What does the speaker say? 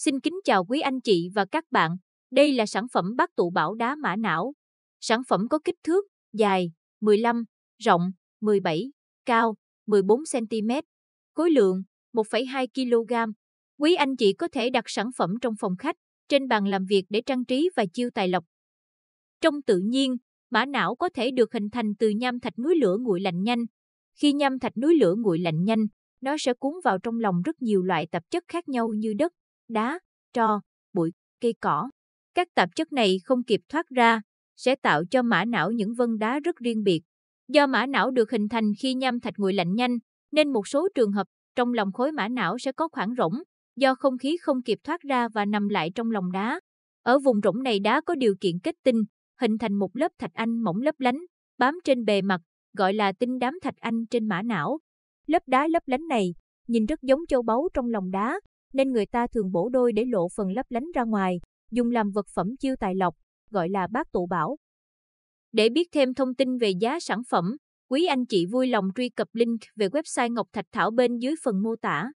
Xin kính chào quý anh chị và các bạn. Đây là sản phẩm bát tụ bảo đá mã não. Sản phẩm có kích thước dài 15, rộng 17, cao 14 cm, khối lượng 1,2 kg. Quý anh chị có thể đặt sản phẩm trong phòng khách, trên bàn làm việc để trang trí và chiêu tài lộc. Trong tự nhiên, mã não có thể được hình thành từ nham thạch núi lửa nguội lạnh nhanh. Khi nham thạch núi lửa nguội lạnh nhanh, nó sẽ cuốn vào trong lòng rất nhiều loại tạp chất khác nhau như đất, đá, tro, bụi, cây cỏ. Các tạp chất này không kịp thoát ra, sẽ tạo cho mã não những vân đá rất riêng biệt. Do mã não được hình thành khi nham thạch nguội lạnh nhanh, nên một số trường hợp trong lòng khối mã não sẽ có khoảng rỗng, do không khí không kịp thoát ra và nằm lại trong lòng đá. Ở vùng rỗng này đá có điều kiện kết tinh, hình thành một lớp thạch anh mỏng lấp lánh, bám trên bề mặt, gọi là tinh đám thạch anh trên mã não. Lớp đá lấp lánh này nhìn rất giống châu báu trong lòng đá, nên người ta thường bổ đôi để lộ phần lấp lánh ra ngoài, dùng làm vật phẩm chiêu tài lộc, gọi là bát tụ bảo. Để biết thêm thông tin về giá sản phẩm, quý anh chị vui lòng truy cập link về website Ngọc Thạch Thảo bên dưới phần mô tả.